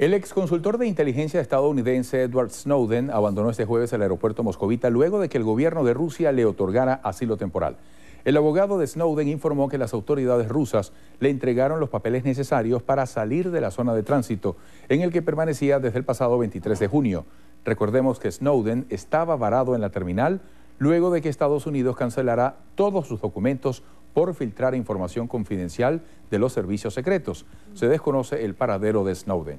El exconsultor de inteligencia estadounidense Edward Snowden abandonó este jueves el aeropuerto moscovita luego de que el gobierno de Rusia le otorgara asilo temporal. El abogado de Snowden informó que las autoridades rusas le entregaron los papeles necesarios para salir de la zona de tránsito en el que permanecía desde el pasado 23 de junio. Recordemos que Snowden estaba varado en la terminal luego de que Estados Unidos cancelara todos sus documentos por filtrar información confidencial de los servicios secretos. Se desconoce el paradero de Snowden.